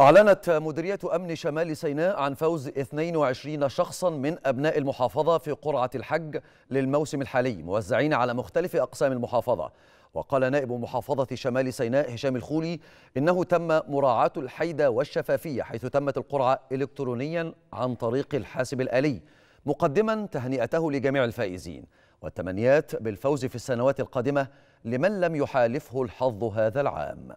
أعلنت مديرية أمن شمال سيناء عن فوز 22 شخصا من أبناء المحافظة في قرعة الحج للموسم الحالي موزعين على مختلف أقسام المحافظة وقال نائب محافظة شمال سيناء هشام الخولي إنه تم مراعاة الحيدة والشفافية حيث تمت القرعة إلكترونيا عن طريق الحاسب الآلي مقدما تهنئته لجميع الفائزين والتمنيات بالفوز في السنوات القادمة لمن لم يحالفه الحظ هذا العام